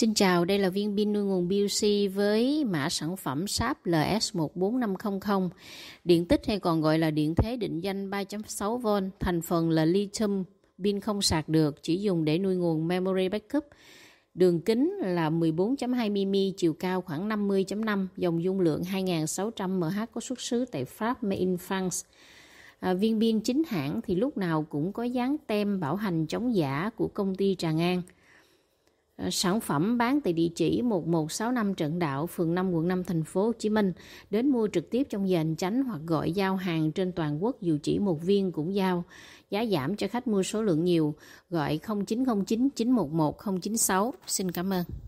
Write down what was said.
Xin chào, đây là viên pin nuôi nguồn BUC với mã sản phẩm SAP LS14500, điện tích hay còn gọi là điện thế định danh 3.6V, thành phần là lithium, pin không sạc được, chỉ dùng để nuôi nguồn memory backup. Đường kính là 14.2mm, chiều cao khoảng 50.5, dòng dung lượng 2600 mAh có xuất xứ tại Pháp, Made in France. À, viên pin chính hãng thì lúc nào cũng có dán tem bảo hành chống giả của công ty Tràng An. Ờ, sản phẩm bán tại địa chỉ 1165 Trận Đạo, phường 5, quận 5, thành phố Hồ Chí Minh. Đến mua trực tiếp trong giờ tránh hoặc gọi giao hàng trên toàn quốc dù chỉ một viên cũng giao. Giá giảm cho khách mua số lượng nhiều. Gọi 0909 911 096. Xin cảm ơn.